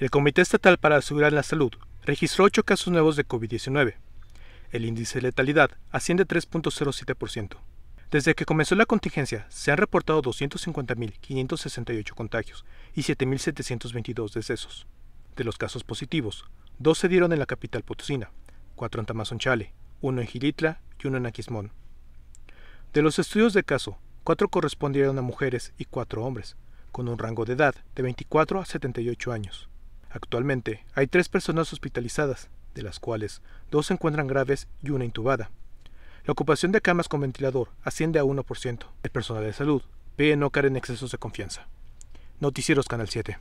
El Comité Estatal para Asegurar la Salud registró ocho casos nuevos de COVID-19. El índice de letalidad asciende a 3.07%. Desde que comenzó la contingencia, se han reportado 250.568 contagios y 7.722 decesos. De los casos positivos, dos se dieron en la capital potosina, cuatro en Tamazonchale, uno en Gilitla y uno en Aquismón. De los estudios de caso, cuatro correspondieron a mujeres y cuatro hombres, con un rango de edad de 24 a 78 años. Actualmente hay tres personas hospitalizadas, de las cuales dos se encuentran graves y una intubada. La ocupación de camas con ventilador asciende a 1%. El personal de salud pide no caer en excesos de confianza. Noticieros Canal 7.